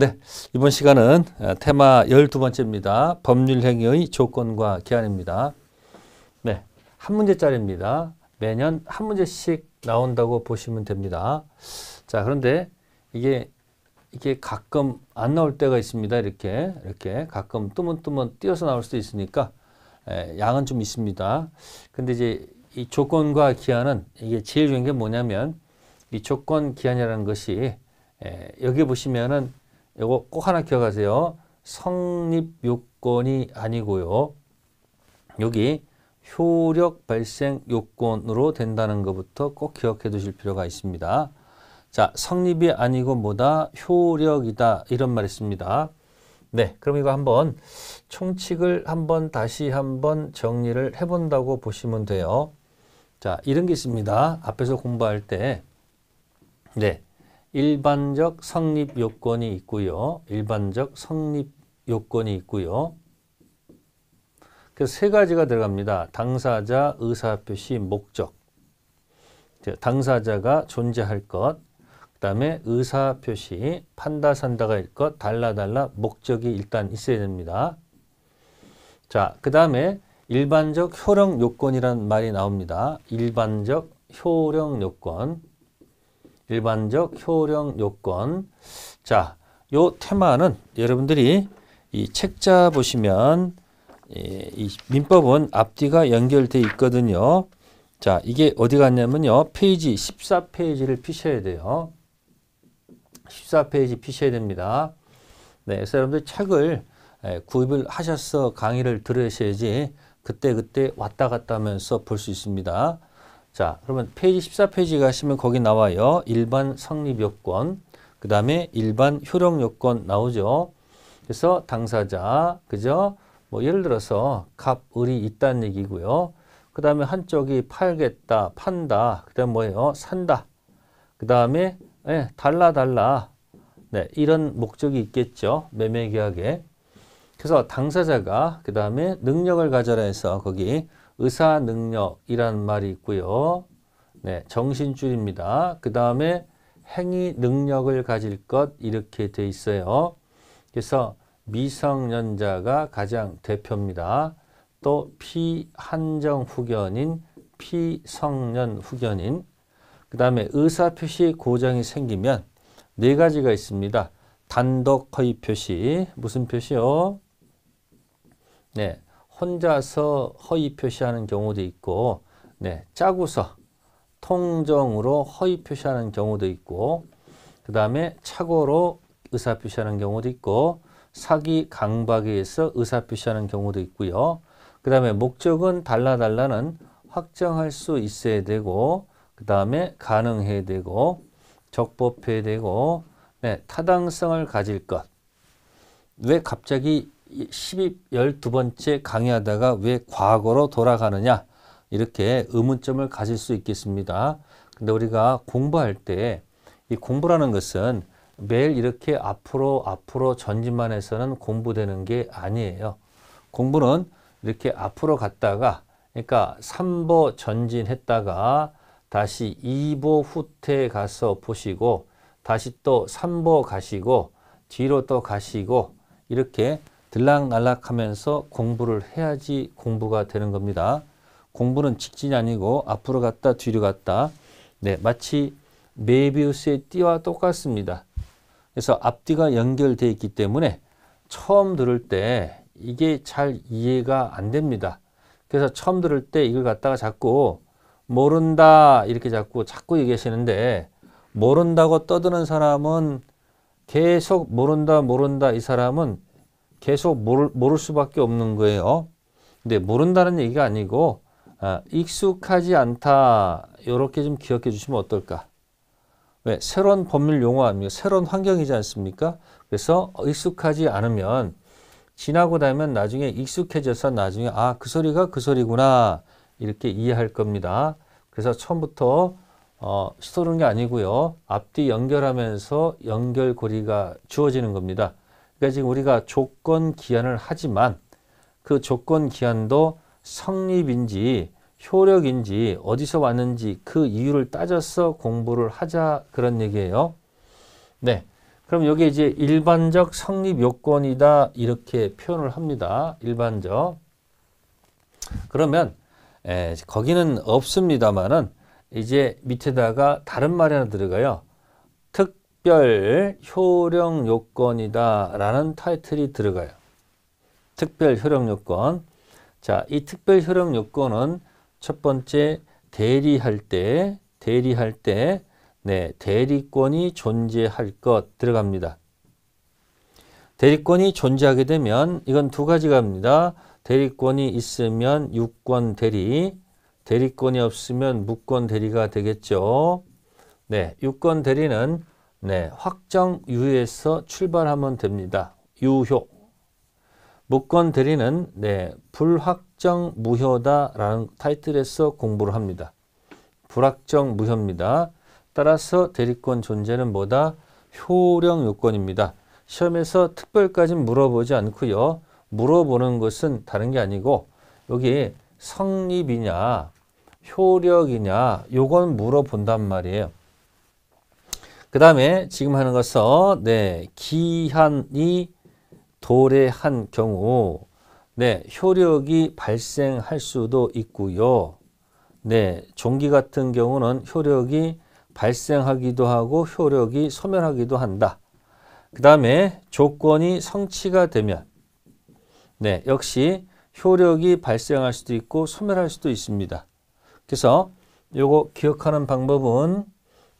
네, 이번 시간은 테마 12번째입니다. 법률행위의 조건과 기한입니다. 네, 한 문제짜리입니다. 매년 한 문제씩 나온다고 보시면 됩니다. 자, 그런데 이게 이게 가끔 안 나올 때가 있습니다. 이렇게 이렇게 가끔 뜨문뜨문 띄어서 나올 수도 있으니까 에, 양은 좀 있습니다. 근데 이제 이 조건과 기한은 이게 제일 중요한 게 뭐냐면 이 조건 기한이라는 것이 에, 여기 보시면은 이거 꼭 하나 기억하세요. 성립 요건이 아니고요. 여기 효력 발생 요건으로 된다는 것부터 꼭 기억해 두실 필요가 있습니다. 자, 성립이 아니고 뭐다? 효력이다. 이런 말 있습니다. 네, 그럼 이거 한번 총칙을 한번 다시 한번 정리를 해본다고 보시면 돼요. 자, 이런 게 있습니다. 앞에서 공부할 때, 네, 일반적 성립 요건이 있고요. 일반적 성립 요건이 있고요. 그래서 세 가지가 들어갑니다. 당사자, 의사표시, 목적. 당사자가 존재할 것, 그 다음에 의사표시, 판다, 산다가 일 것, 달라, 달라, 목적이 일단 있어야 됩니다. 자, 그 다음에 일반적 효력 요건이라는 말이 나옵니다. 일반적 효력 요건. 일반적 효령 요건. 자, 요 테마는 여러분들이 이 책자 보시면 이 민법은 앞뒤가 연결되어 있거든요. 자, 이게 어디 갔냐면요. 페이지 14페이지를 피셔야 돼요. 14페이지 피셔야 됩니다. 네, 그래서 여러분들 책을 예, 구입을 하셔서 강의를 들으셔야지 그때그때 그때 왔다 갔다 하면서 볼 수 있습니다. 자, 그러면 페이지 14페이지 가시면 거기 나와요. 일반 성립 요건, 그 다음에 일반 효력 요건 나오죠. 그래서 당사자, 그죠? 뭐 예를 들어서 갑, 을이 있다는 얘기고요. 그 다음에 한쪽이 팔겠다, 판다, 그 다음 뭐예요? 산다. 그 다음에 예, 달라 달라 네, 이런 목적이 있겠죠. 매매계약에. 그래서 당사자가 그 다음에 능력을 가져라 해서 거기 의사 능력이라는 말이 있고요. 네, 정신줄입니다. 그 다음에 행위 능력을 가질 것 이렇게 돼 있어요. 그래서 미성년자가 가장 대표입니다. 또 피한정 후견인, 피성년 후견인, 그 다음에 의사표시 고장이 생기면 네 가지가 있습니다. 단독 허위 표시, 무슨 표시요? 네, 혼자서 허위 표시하는 경우도 있고 네, 짜고서 통정으로 허위 표시하는 경우도 있고 그 다음에 착오로 의사 표시하는 경우도 있고 사기 강박에 의해서 의사 표시하는 경우도 있고요. 그 다음에 목적은 달라달라는 확정할 수 있어야 되고 그 다음에 가능해야 되고 적법해야 되고 네, 타당성을 가질 것. 왜 갑자기 1 2번째 강의하다가 왜 과거로 돌아가느냐 이렇게 의문점을 가질 수 있겠습니다. 근데 우리가 공부할 때 이 공부라는 것은 매일 이렇게 앞으로 앞으로 전진만 해서는 공부되는 게 아니에요. 공부는 이렇게 앞으로 갔다가 그러니까 3보 전진했다가 다시 2보 후퇴 가서 보시고 다시 또 3보 가시고 뒤로 또 가시고 이렇게 들락날락하면서 공부를 해야지 공부가 되는 겁니다. 공부는 직진이 아니고 앞으로 갔다 뒤로 갔다 네 마치 메비우스의 띠와 똑같습니다. 그래서 앞뒤가 연결되어 있기 때문에 처음 들을 때 이게 잘 이해가 안 됩니다. 그래서 처음 들을 때 이걸 갖다가 자꾸 모른다 이렇게 자꾸 자꾸 얘기하시는데 모른다고 떠드는 사람은 계속 모른다 모른다 이 사람은 계속 모를, 모를 수밖에 없는 거예요. 근데 모른다는 얘기가 아니고 아, 익숙하지 않다 이렇게 좀 기억해 주시면 어떨까? 왜 새로운 법률 용어 아니까 새로운 환경이지 않습니까? 그래서 익숙하지 않으면 지나고 나면 나중에 익숙해져서 나중에 아 그 소리가 그 소리구나 이렇게 이해할 겁니다. 그래서 처음부터 어, 시도는 게 아니고요. 앞뒤 연결하면서 연결고리가 주어지는 겁니다. 그러니까 지금 우리가 조건 기한을 하지만 그 조건 기한도 성립인지 효력인지 어디서 왔는지 그 이유를 따져서 공부를 하자 그런 얘기예요. 네. 그럼 여기 이제 일반적 성립 요건이다 이렇게 표현을 합니다. 일반적. 그러면 에, 예, 거기는 없습니다만은 이제 밑에다가 다른 말이 하나 들어가요. 특별 효력 요건이다 라는 타이틀이 들어가요. 특별 효력 요건. 자, 이 특별 효력 요건은 첫 번째 대리할 때, 대리할 때, 네, 대리권이 존재할 것 들어갑니다. 대리권이 존재하게 되면 이건 두 가지가 합니다 대리권이 있으면 유권 대리, 대리권이 없으면 무권 대리가 되겠죠. 네, 유권 대리는 네, 확정 유에서 출발하면 됩니다. 유효. 무권 대리는 네, 불확정 무효다라는 타이틀에서 공부를 합니다. 불확정 무효입니다. 따라서 대리권 존재는 뭐다? 효령 요건입니다. 시험에서 특별까지 물어보지 않고요. 물어보는 것은 다른 게 아니고 여기 성립이냐 효력이냐 요건 물어본단 말이에요. 그 다음에 지금 하는 것은 네 기한이 도래한 경우 네 효력이 발생할 수도 있고요. 네 종기 같은 경우는 효력이 발생하기도 하고 효력이 소멸하기도 한다. 그 다음에 조건이 성취가 되면 네 역시 효력이 발생할 수도 있고 소멸할 수도 있습니다. 그래서 요거 기억하는 방법은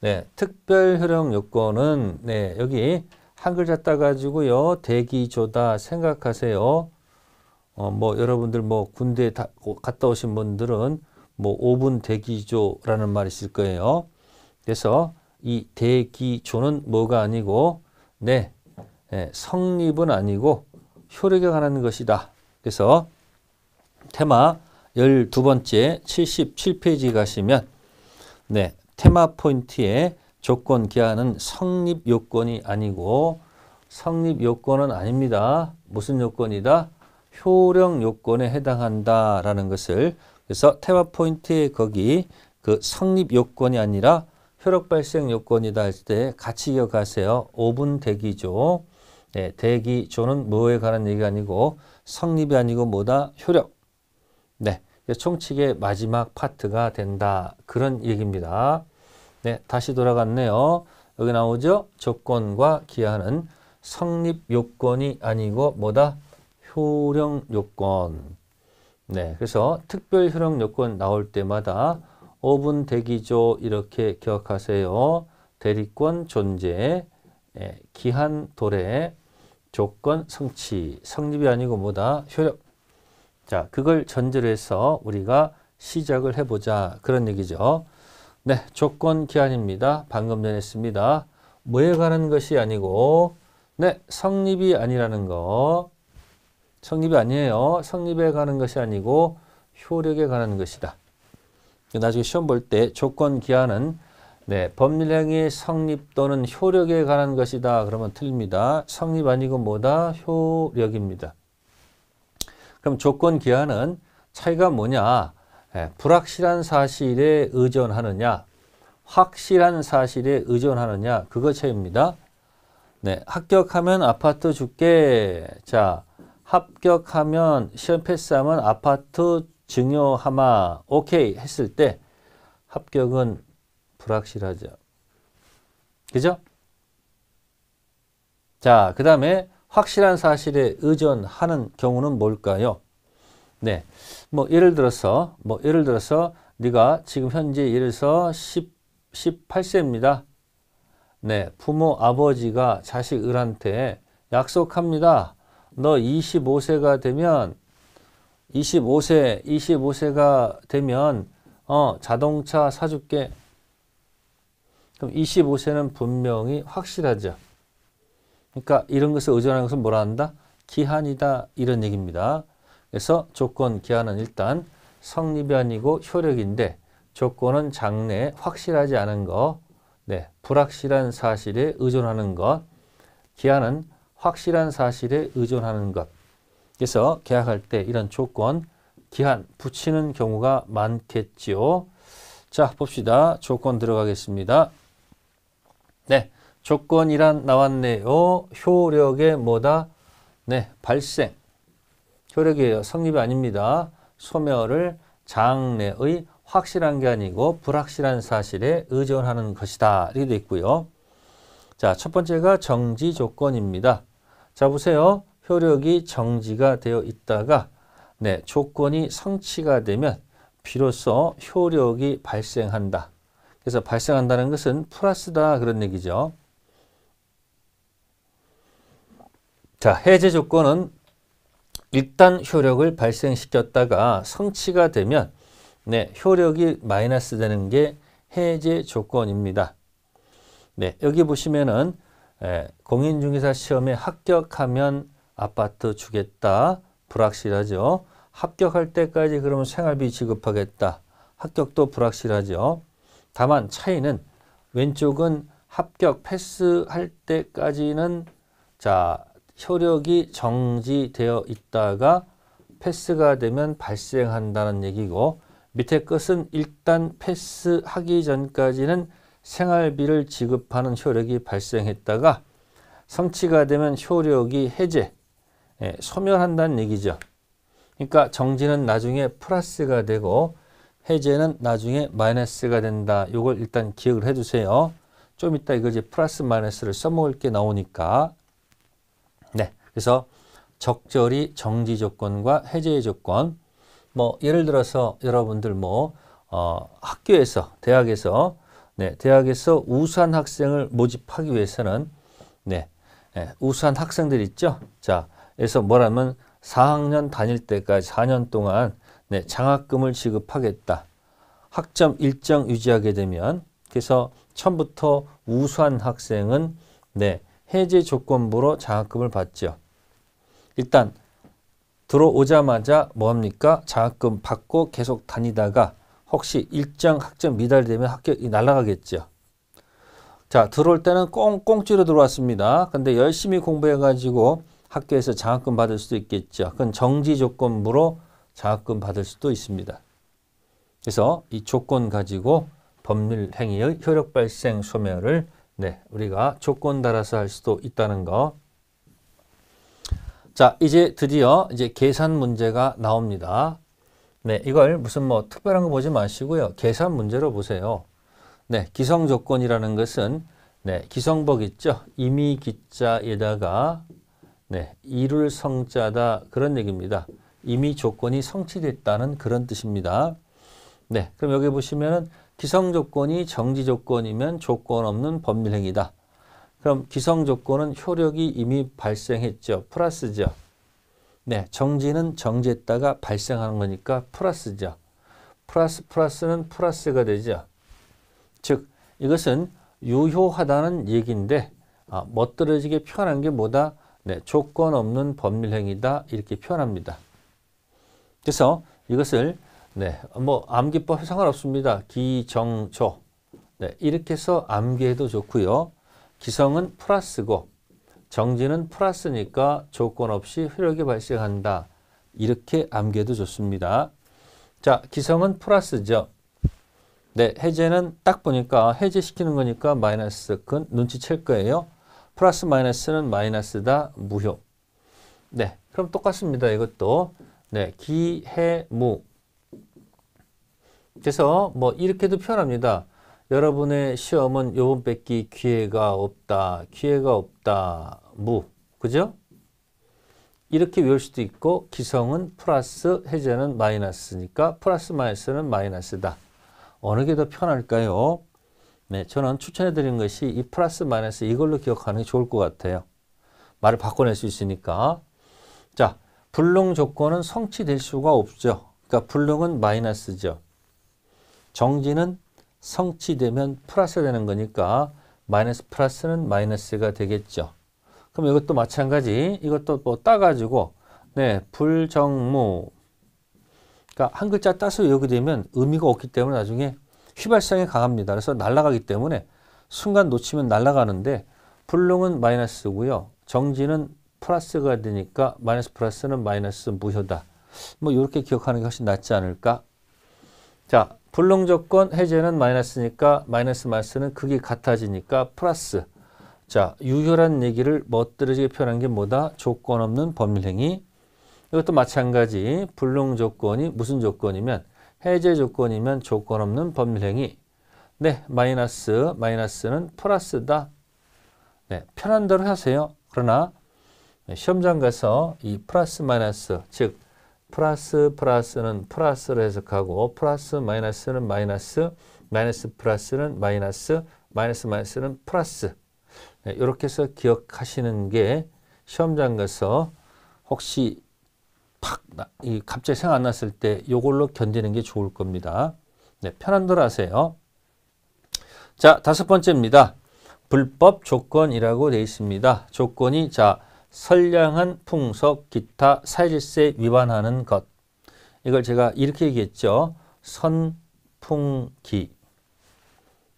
네, 특별 효력 요건은 네, 여기 한 글자 따가지고요. 대기조다 생각하세요. 어, 뭐 여러분들 뭐 군대 다, 갔다 오신 분들은 뭐 5분 대기조라는 말이 있을 거예요. 그래서 이 대기조는 뭐가 아니고 네, 네 성립은 아니고 효력에 관한 것이다. 그래서 테마 12번째 77페이지 가시면 네, 테마 포인트의 조건 기한은 성립 요건이 아니고 성립 요건은 아닙니다. 무슨 요건이다? 효력 요건에 해당한다라는 것을 그래서 테마 포인트의 거기 그 성립 요건이 아니라 효력 발생 요건이다 할 때 같이 기억하세요. 5분 대기조. 네, 대기조는 뭐에 관한 얘기가 아니고 성립이 아니고 뭐다? 효력. 네. 예, 총칙의 마지막 파트가 된다. 그런 얘기입니다. 네, 다시 돌아갔네요. 여기 나오죠? 조건과 기한은 성립 요건이 아니고 뭐다? 효령 요건. 네, 그래서 특별 효령 요건 나올 때마다 5분 대기조 이렇게 기억하세요. 대리권 존재, 예, 기한 도래, 조건 성취, 성립이 아니고 뭐다? 효력. 자, 그걸 전제로 해서 우리가 시작을 해보자 그런 얘기죠. 네, 조건 기한입니다. 방금 전에 했습니다. 뭐에 관한 것이 아니고 네, 성립이 아니라는 거. 성립이 아니에요. 성립에 관한 것이 아니고 효력에 관한 것이다. 나중에 시험 볼 때 조건 기한은 네, 법률행위 성립 또는 효력에 관한 것이다. 그러면 틀립니다. 성립 아니고 뭐다? 효력입니다. 그럼 조건 기한은 차이가 뭐냐? 예, 불확실한 사실에 의존하느냐, 확실한 사실에 의존하느냐 그거 차이입니다. 네, 합격하면 아파트 줄게. 자, 합격하면 시험 패스하면 아파트 증여하마. 오케이 했을 때 합격은 불확실하죠. 그죠? 자, 그 다음에 확실한 사실에 의존하는 경우는 뭘까요? 네. 뭐 예를 들어서 뭐 예를 들어서 네가 지금 현재 예를 서 10, 18세입니다. 네. 부모 아버지가 자식을한테 약속합니다. 너 25세가 되면 25세 25세가 되면 어, 자동차 사줄게. 그럼 25세는 분명히 확실하죠. 그러니까 이런 것에 의존하는 것은 뭐라 한다? 기한이다 이런 얘기입니다. 그래서 조건 기한은 일단 성립이 아니고 효력인데 조건은 장래 확실하지 않은 것, 네, 불확실한 사실에 의존하는 것, 기한은 확실한 사실에 의존하는 것. 그래서 계약할 때 이런 조건, 기한 붙이는 경우가 많겠지요. 자, 봅시다. 조건 들어가겠습니다. 네, 조건이란 나왔네요. 효력의 뭐다? 네, 발생. 효력이에요. 성립이 아닙니다. 소멸을 장래의 확실한 게 아니고 불확실한 사실에 의존하는 것이다. 이렇게 되어 있고요. 자, 첫 번째가 정지 조건입니다. 자, 보세요. 효력이 정지가 되어 있다가 네, 조건이 성취가 되면 비로소 효력이 발생한다. 그래서 발생한다는 것은 플러스다 그런 얘기죠. 자, 해제 조건은 일단 효력을 발생시켰다가 성취가 되면 네, 효력이 마이너스 되는 게 해제 조건입니다. 네, 여기 보시면은 예, 공인중개사 시험에 합격하면 아파트 주겠다. 불확실하죠. 합격할 때까지 그러면 생활비 지급하겠다. 합격도 불확실하죠. 다만 차이는 왼쪽은 합격 패스할 때까지는 자 효력이 정지되어 있다가 패스가 되면 발생한다는 얘기고 밑에 것은 일단 패스하기 전까지는 생활비를 지급하는 효력이 발생했다가 성취가 되면 효력이 해제, 예, 소멸한다는 얘기죠. 그러니까 정지는 나중에 플러스가 되고 해제는 나중에 마이너스가 된다. 이걸 일단 기억을 해주세요. 좀 이따 이거 이제 플러스 마이너스를 써먹을 게 나오니까 그래서 적절히 정지 조건과 해제의 조건 뭐 예를 들어서 여러분들 뭐 어, 학교에서 대학에서 네, 대학에서 우수한 학생을 모집하기 위해서는 네, 네 우수한 학생들 있죠. 자, 그래서 뭐라면 4학년 다닐 때까지 4년 동안 네, 장학금을 지급하겠다. 학점 일정 유지하게 되면 그래서 처음부터 우수한 학생은 네, 해제 조건부로 장학금을 받죠. 일단 들어오자마자 뭐합니까? 장학금 받고 계속 다니다가 혹시 일정 학점 미달되면 학교 날아가겠죠. 자 들어올 때는 꽁꽁 찌러 들어왔습니다. 근데 열심히 공부해가지고 학교에서 장학금 받을 수도 있겠죠. 그건 정지 조건부로 장학금 받을 수도 있습니다. 그래서 이 조건 가지고 법률 행위의 효력 발생 소멸을 네, 우리가 조건 따라서 할 수도 있다는 거 자, 이제 드디어 이제 계산 문제가 나옵니다. 네, 이걸 무슨 뭐 특별한 거 보지 마시고요. 계산 문제로 보세요. 네, 기성 조건이라는 것은 네, 기성복 있죠. 이미 기자에다가 네, 이룰 성자다 그런 얘기입니다. 이미 조건이 성취됐다는 그런 뜻입니다. 네, 그럼 여기 보시면은 기성 조건이 정지 조건이면 조건 없는 법률 행위다. 그럼 기성 조건은 효력이 이미 발생했죠. 플러스죠. 네, 정지는 정지했다가 발생하는 거니까 플러스죠. 플러스 플러스는 플러스가 되죠. 즉 이것은 유효하다는 얘기인데 아, 멋들어지게 표현한 게 뭐다? 네, 조건 없는 법률 행위다 이렇게 표현합니다. 그래서 이것을 네, 뭐암기법 상관없습니다. 기정조 네, 이렇게 해서 암기해도 좋고요. 기성은 플러스고 정지는 플러스니까 조건 없이 효력이 발생한다. 이렇게 암기해도 좋습니다. 자, 기성은 플러스죠. 네, 해제는 딱 보니까 해제시키는 거니까 마이너스 큰 눈치챌 거예요. 플러스 마이너스는 마이너스다. 무효. 네, 그럼 똑같습니다. 이것도. 네, 기, 해, 무. 그래서 뭐 이렇게도 표현합니다. 여러분의 시험은 요번 뺏기 기회가 없다. 기회가 없다. 무. 그죠? 이렇게 외울 수도 있고 기성은 플러스 해제는 마이너스니까 플러스 마이너스는 마이너스다. 어느 게 더 편할까요? 네, 저는 추천해 드린 것이 이 플러스 마이너스 이걸로 기억하는 게 좋을 것 같아요. 말을 바꿔낼 수 있으니까. 자, 불능 조건은 성취될 수가 없죠. 그러니까 불능은 마이너스죠. 정지는 성취되면 플러스 되는 거니까 마이너스 플러스는 마이너스가 되겠죠. 그럼 이것도 마찬가지 이것도 뭐 따가지고 네 불정무 그러니까 한 글자 따서 여기 되면 의미가 없기 때문에 나중에 휘발성이 강합니다. 그래서 날아가기 때문에 순간 놓치면 날아가는데 불능은 마이너스고요. 정지는 플러스가 되니까 마이너스 플러스는 마이너스 무효다. 뭐 이렇게 기억하는 게 훨씬 낫지 않을까? 자, 불능 조건 해제는 마이너스니까 마이너스 마이너스는 극이 같아지니까 플러스. 자, 유효란 얘기를 멋들어지게 표현한 게 뭐다? 조건 없는 법률행위. 이것도 마찬가지 불능 조건이 무슨 조건이면 해제 조건이면 조건 없는 법률행위. 네, 마이너스, 마이너스는 플러스다. 네, 편한 대로 하세요. 그러나 시험장 가서 이 플러스 마이너스, 즉 플러스 플러스는 플러스로 해석하고 플러스 마이너스는 마이너스 마이너스 플러스는 마이너스 마이너스 마이너스는 플러스 네, 이렇게 해서 기억하시는 게 시험장 가서 혹시 팍이 갑자기 생각 안 났을 때 이걸로 견디는 게 좋을 겁니다. 네, 편한 대로 하세요. 자 다섯 번째입니다. 불법 조건이라고 되어 있습니다. 조건이 자 선량한 풍속, 기타, 사실세 위반하는 것. 이걸 제가 이렇게 얘기했죠. 선풍기.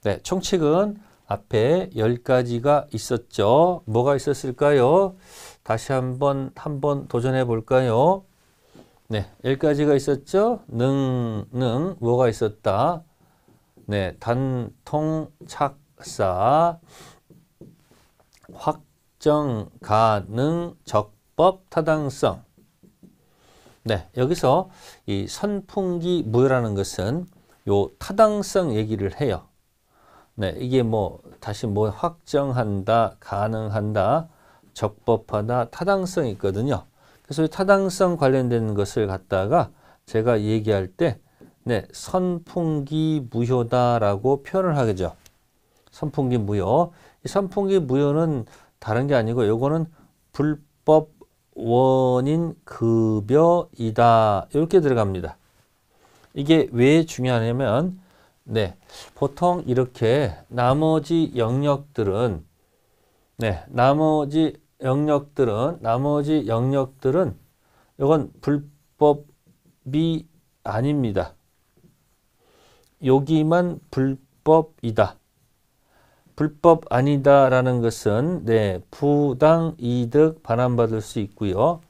네, 총칙은 앞에 1가지가 있었죠. 뭐가 있었을까요? 다시 한번 한번 도전해 볼까요? 네, 1가지가 있었죠. 능, 능, 뭐가 있었다. 네, 단통, 착사, 확, 결정 가능 적법 타당성 네 여기서 이 선풍기 무효라는 것은 요 타당성 얘기를 해요 네 이게 뭐 다시 뭐 확정한다 가능한다 적법하다 타당성 있거든요 그래서 타당성 관련된 것을 갖다가 제가 얘기할 때 네, 선풍기 무효다라고 표현을 하겠죠. 선풍기 무효. 이 선풍기 무효는 다른 게 아니고 요거는 불법 원인 급여이다. 이렇게 들어갑니다. 이게 왜 중요하냐면 네. 보통 이렇게 나머지 영역들은 네. 나머지 영역들은 나머지 영역들은 이건 불법이 아닙니다. 여기만 불법이다. 불법 아니다라는 것은 네, 부당 이득 반환받을 수 있고요.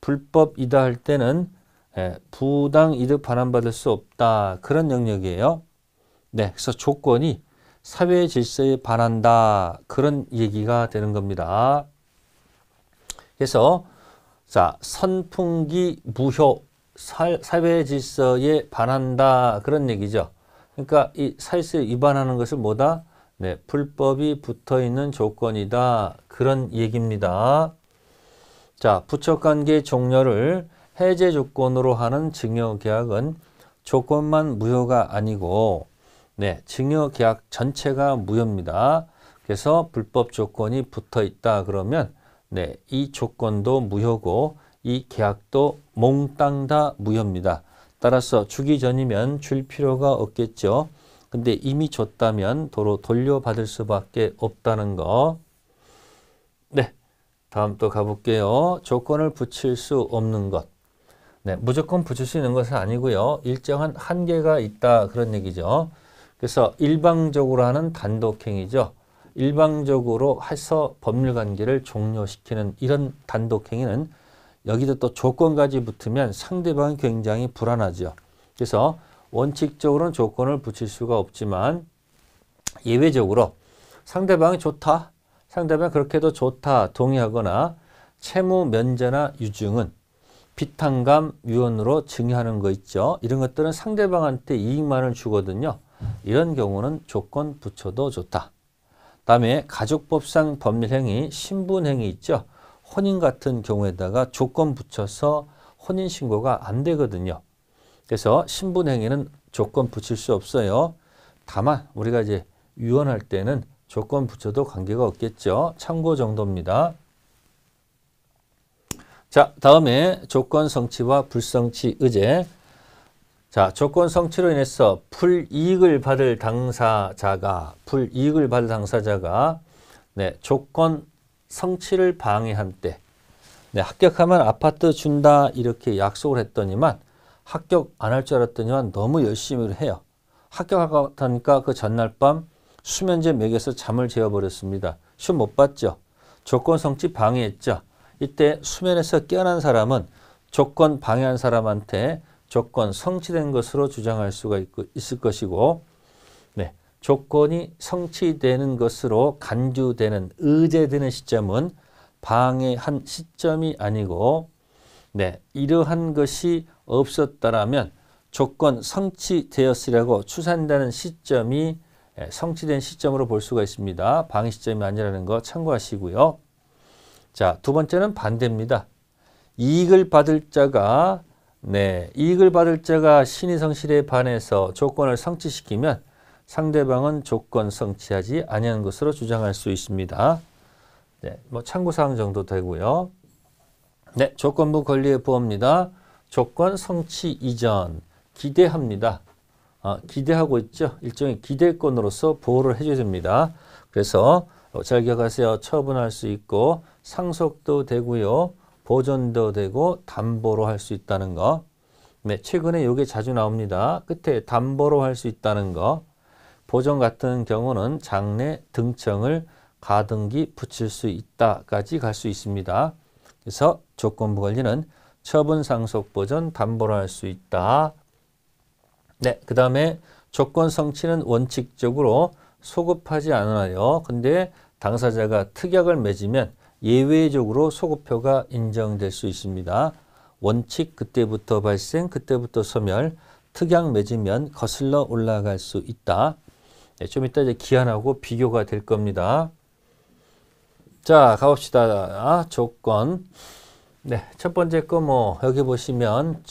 불법이다 할 때는 네, 부당 이득 반환받을 수 없다. 그런 영역이에요. 네, 그래서 조건이 사회 질서에 반한다. 그런 얘기가 되는 겁니다. 그래서 자, 선풍기 무효 사, 회 질서에 반한다. 그런 얘기죠. 그러니까 이사회에 위반하는 것을 뭐다? 네, 불법이 붙어 있는 조건이다. 그런 얘기입니다. 자, 부처관계 종료를 해제 조건으로 하는 증여계약은 조건만 무효가 아니고 네, 증여계약 전체가 무효입니다. 그래서 불법 조건이 붙어 있다 그러면 네, 이 조건도 무효고 이 계약도 몽땅 다 무효입니다. 따라서 주기 전이면 줄 필요가 없겠죠. 근데 이미 줬다면 도로 돌려받을 수밖에 없다는 거. 네, 다음 또 가볼게요. 조건을 붙일 수 없는 것. 네, 무조건 붙일 수 있는 것은 아니고요. 일정한 한계가 있다 그런 얘기죠. 그래서 일방적으로 하는 단독행위죠. 일방적으로 해서 법률관계를 종료시키는 이런 단독행위는 여기도 또 조건까지 붙으면 상대방이 굉장히 불안하죠. 그래서 원칙적으로는 조건을 붙일 수가 없지만 예외적으로 상대방이 좋다, 상대방이 그렇게도 좋다 동의하거나 채무 면제나 유증은 비탄감 위원으로 증여하는 거 있죠. 이런 것들은 상대방한테 이익만을 주거든요. 이런 경우는 조건 붙여도 좋다. 다음에 가족법상 법률행위, 신분행위 있죠. 혼인 같은 경우에다가 조건 붙여서 혼인신고가 안 되거든요. 그래서 신분행위는 조건 붙일 수 없어요. 다만 우리가 이제 유언할 때는 조건 붙여도 관계가 없겠죠. 참고 정도입니다. 자, 다음에 조건 성취와 불성취 의제. 자, 조건 성취로 인해서 불이익을 받을 당사자가 불이익을 받을 당사자가 네, 조건 성취를 방해한 때 네, 합격하면 아파트 준다 이렇게 약속을 했더니만 합격 안 할 줄 알았더니만 너무 열심히 해요. 합격하다니까 그 전날 밤 수면제 맥에서 잠을 재워버렸습니다. 시못 봤죠. 조건 성취 방해했죠. 이때 수면에서 깨어난 사람은 조건 방해한 사람한테 조건 성취된 것으로 주장할 수가 있고, 있을 것이고 네, 조건이 성취되는 것으로 간주되는 의제되는 시점은 방해한 시점이 아니고 네, 이러한 것이 없었다라면 조건 성취되었으라고 추산되는 시점이 예, 성취된 시점으로 볼 수가 있습니다. 방해 시점이 아니라는 거 참고하시고요. 자, 두 번째는 반대입니다. 이익을 받을 자가 네, 이익을 받을 자가 신의 성실에 반해서 조건을 성취시키면 상대방은 조건 성취하지 아니한 것으로 주장할 수 있습니다. 네, 뭐 참고사항 정도 되고요. 네, 조건부 권리의 보호입니다. 조건 성취 이전 기대합니다. 아, 기대하고 있죠. 일종의 기대권으로서 보호를 해줘야 됩니다. 그래서 잘 기억하세요. 처분할 수 있고 상속도 되고요. 보존도 되고 담보로 할 수 있다는 거. 네, 최근에 이게 자주 나옵니다. 끝에 담보로 할 수 있다는 거. 보존 같은 경우는 장래 등청을 가등기 붙일 수 있다까지 갈 수 있습니다. 그래서 조건부 관리는 처분 상속 보전 담보로 할 수 있다. 네, 그 다음에 조건 성취는 원칙적으로 소급하지 않으요 근데 당사자가 특약을 맺으면 예외적으로 소급표가 인정될 수 있습니다. 원칙 그때부터 발생, 그때부터 소멸, 특약 맺으면 거슬러 올라갈 수 있다. 네, 좀 이따 이제 기한하고 비교가 될 겁니다. 자, 가봅시다. 아, 조건. 네, 첫 번째 거 뭐 여기 보시면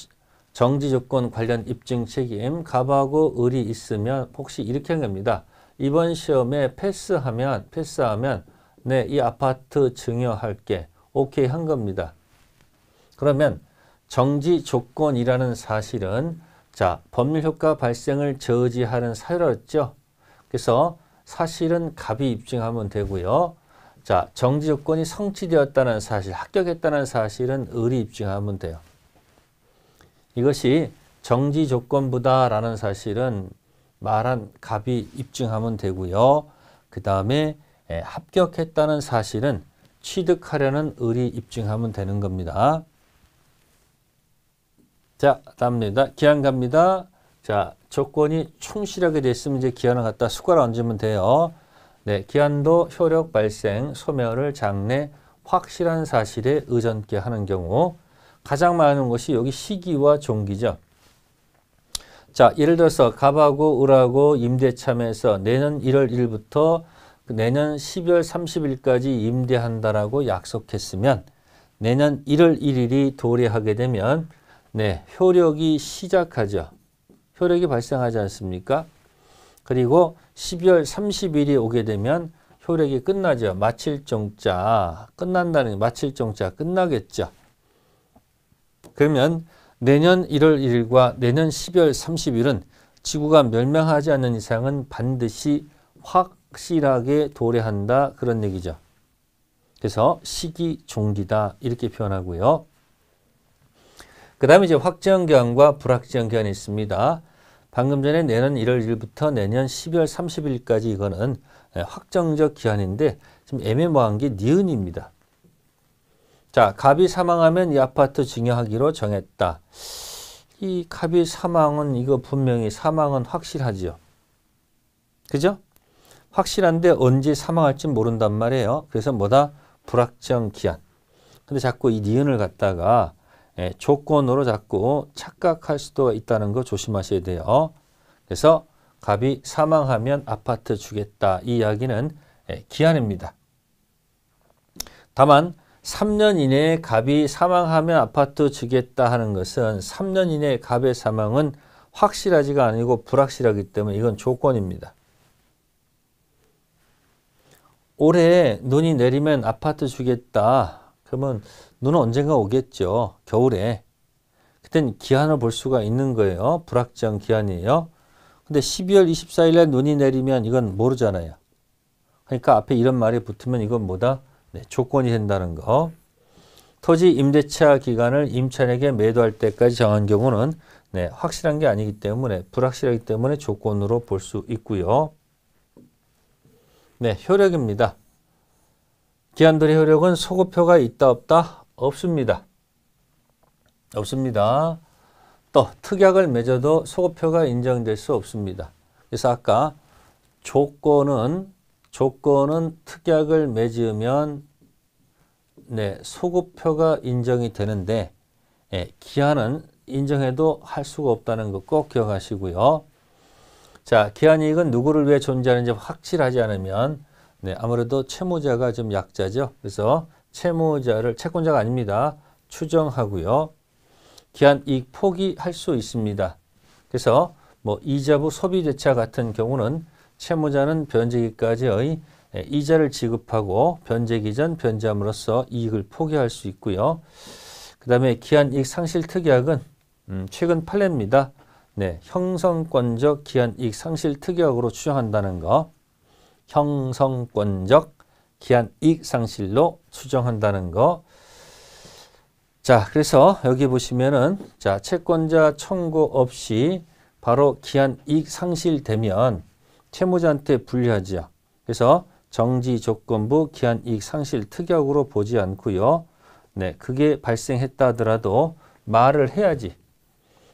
정지 조건 관련 입증 책임 갑하고 을이 있으면 혹시 이렇게 한 겁니다. 이번 시험에 패스하면 패스하면 네, 이 아파트 증여할게. 오케이 한 겁니다. 그러면 정지 조건이라는 사실은 자, 법률 효과 발생을 저지하는 사유했죠 그래서 사실은 갑이 입증하면 되고요. 자, 정지 조건이 성취되었다는 사실, 합격했다는 사실은 의리 입증하면 돼요. 이것이 정지 조건부다라는 사실은 말한 갑이 입증하면 되고요. 그 다음에 예, 합격했다는 사실은 취득하려는 의리 입증하면 되는 겁니다. 자, 다음입니다. 기한 갑니다. 자, 조건이 충실하게 됐으면 이제 기한을 갖다 숟가락 얹으면 돼요. 네, 기한도 효력 발생, 소멸을 장래 확실한 사실에 의존케 하는 경우 가장 많은 것이 여기 시기와 종기죠. 자, 예를 들어서 갑하고 을하고 임대참에서 내년 1월 1일부터 내년 12월 30일까지 임대한다라고 약속했으면 내년 1월 1일이 도래하게 되면 네, 효력이 시작하죠. 효력이 발생하지 않습니까? 그리고 12월 30일이 오게 되면 효력이 끝나죠. 마칠 종자 끝난다는 마칠 종자 끝나겠죠. 그러면 내년 1월 1일과 내년 12월 30일은 지구가 멸망하지 않는 이상은 반드시 확실하게 도래한다 그런 얘기죠. 그래서 시기종기다 이렇게 표현하고요. 그 다음에 이제 확정견과 불확정견이 있습니다. 방금 전에 내년 1월 1일부터 내년 12월 30일까지 이거는 예, 확정적 기한인데 지금 애매모호한 게 니은입니다. 자, 갑이 사망하면 이 아파트 증여하기로 정했다. 이 갑이 사망은 이거 분명히 사망은 확실하지요. 그죠? 확실한데 언제 사망할지 모른단 말이에요. 그래서 뭐다? 불확정 기한. 근데 자꾸 이 니은을 갖다가 예, 조건으로 자꾸 착각할 수도 있다는 거 조심하셔야 돼요. 그래서 갑이 사망하면 아파트 주겠다 이 이야기는 예, 기한입니다. 다만 3년 이내에 갑이 사망하면 아파트 주겠다 하는 것은 3년 이내에 갑의 사망은 확실하지가 아니고 불확실하기 때문에 이건 조건입니다. 올해 눈이 내리면 아파트 주겠다. 그러면 눈은 언젠가 오겠죠. 겨울에. 그땐 기한을 볼 수가 있는 거예요. 불확정 기한이에요. 근데 12월 24일 날 눈이 내리면 이건 모르잖아요. 그러니까 앞에 이런 말이 붙으면 이건 뭐다? 네, 조건이 된다는 거. 토지 임대차 기간을 임차인에게 매도할 때까지 정한 경우는 네, 확실한 게 아니기 때문에 불확실하기 때문에 조건으로 볼 수 있고요. 네, 효력입니다. 기한들의 효력은 소급효가 있다 없다 없습니다. 없습니다. 또 특약을 맺어도 소급표가 인정될 수 없습니다. 그래서 아까 조건은 조건은 특약을 맺으면 네, 소급표가 인정이 되는데 예, 기한은 인정해도 할 수가 없다는 거 꼭 기억하시고요. 자, 기한이익은 누구를 위해 존재하는지 확실하지 않으면 네, 아무래도 채무자가 좀 약자죠. 그래서 채무자를 채권자가 아닙니다. 추정하고요. 기한 이익 포기할 수 있습니다. 그래서 뭐 이자부 소비대차 같은 경우는 채무자는 변제기까지의 예, 이자를 지급하고 변제기 전 변제함으로써 이익을 포기할 수 있고요. 그 다음에 기한 이익 상실 특약은 음, 최근 판례입니다. 네, 형성권적 기한 이익 상실 특약으로 추정한다는 거. 형성권적 기한 이익 상실로 추정한다는 거. 자, 그래서 여기 보시면은 자, 채권자 청구 없이 바로 기한 이익 상실되면 채무자한테 불리하지요. 그래서 정지 조건부 기한 이익 상실 특약으로 보지 않고요. 네, 그게 발생했다 하더라도 말을 해야지.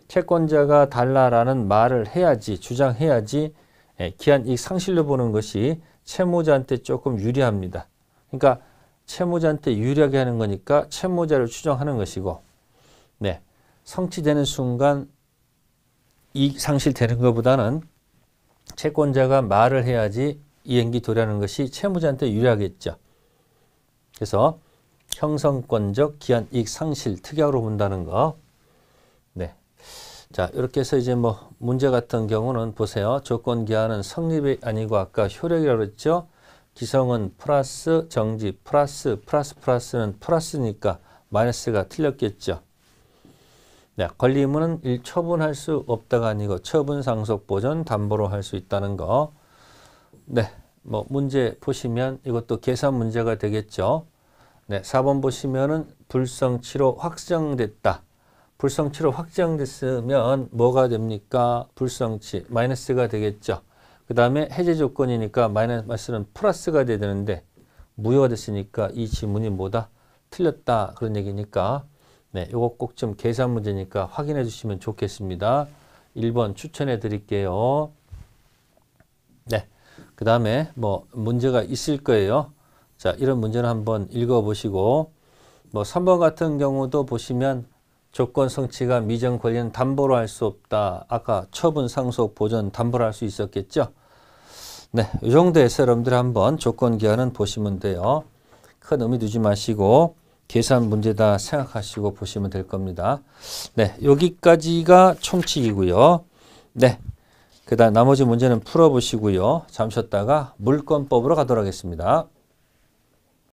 채권자가 달라라는 말을 해야지, 주장해야지 예, 기한 이익 상실로 보는 것이 채무자한테 조금 유리합니다. 그러니까 채무자한테 유리하게 하는 거니까 채무자를 추정하는 것이고 네 성취되는 순간 이 상실되는 것보다는 채권자가 말을 해야지 이행기 도래하는 것이 채무자한테 유리하겠죠. 그래서 형성권적 기한 이익 상실 특약으로 본다는 거 자, 이렇게 해서 이제 뭐 문제 같은 경우는 보세요. 조건 기한은 성립이 아니고 아까 효력이라고 그죠 기성은 플러스, 정지 플러스, 플러스 플러스는 플러스니까 마이너스가 틀렸겠죠. 네, 권리 의무는 일 처분할 수 없다가 아니고 처분 상속 보전 담보로 할 수 있다는 거. 네. 뭐 문제 보시면 이것도 계산 문제가 되겠죠. 네, 4번 보시면은 불성치로 확정됐다. 불성치로 확정됐으면 뭐가 됩니까? 불성치 마이너스가 되겠죠. 그 다음에 해제 조건이니까 마이너스는 플러스가 돼야 되는데 무효가 됐으니까 이 지문이 뭐다? 틀렸다 그런 얘기니까 네, 요거 꼭 좀 계산 문제니까 확인해 주시면 좋겠습니다. 1번 추천해 드릴게요. 네, 그 다음에 뭐 문제가 있을 거예요. 자, 이런 문제를 한번 읽어보시고 뭐 3번 같은 경우도 보시면 조건 성취가 미정 권리는 담보로 할 수 없다. 아까 처분, 상속, 보전 담보로 할 수 있었겠죠? 네, 이 정도에서 여러분들 한번 조건 기한은 보시면 돼요. 큰 의미 두지 마시고 계산 문제다 생각하시고 보시면 될 겁니다. 네, 여기까지가 총칙이고요. 네, 그 다음 나머지 문제는 풀어보시고요. 잠셨다가 물권법으로 가도록 하겠습니다.